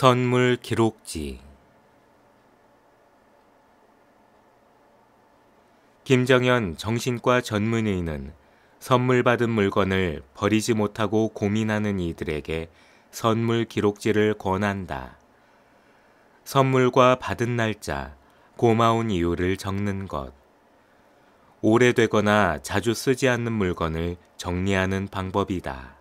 선물 기록지 김정현 정신과 전문의는 선물 받은 물건을 버리지 못하고 고민하는 이들에게 선물 기록지를 권한다. 선물과 받은 날짜, 고마운 이유를 적는 것. 오래되거나 자주 쓰지 않는 물건을 정리하는 방법이다.